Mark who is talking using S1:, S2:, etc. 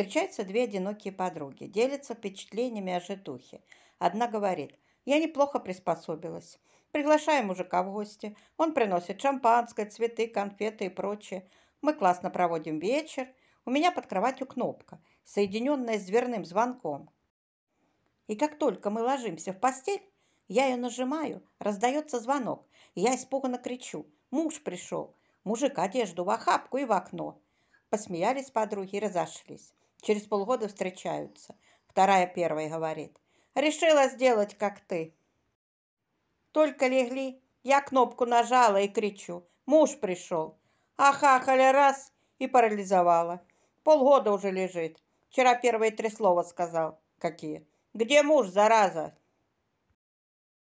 S1: Встречаются две одинокие подруги, делятся впечатлениями о житухе. Одна говорит, я неплохо приспособилась. Приглашаем мужика в гости. Он приносит шампанское, цветы, конфеты и прочее. Мы классно проводим вечер. У меня под кроватью кнопка, соединенная с дверным звонком. И как только мы ложимся в постель, я ее нажимаю, раздается звонок. я испуганно кричу. Муж пришел. Мужик одежду в охапку и в окно. Посмеялись подруги и разошлись. Через полгода встречаются. Вторая первой говорит. Решила сделать, как ты. Только легли, я кнопку нажала и кричу. Муж пришел. Ахахали раз и парализовала. Полгода уже лежит. Вчера первые три слова сказал. Какие? Где муж, зараза?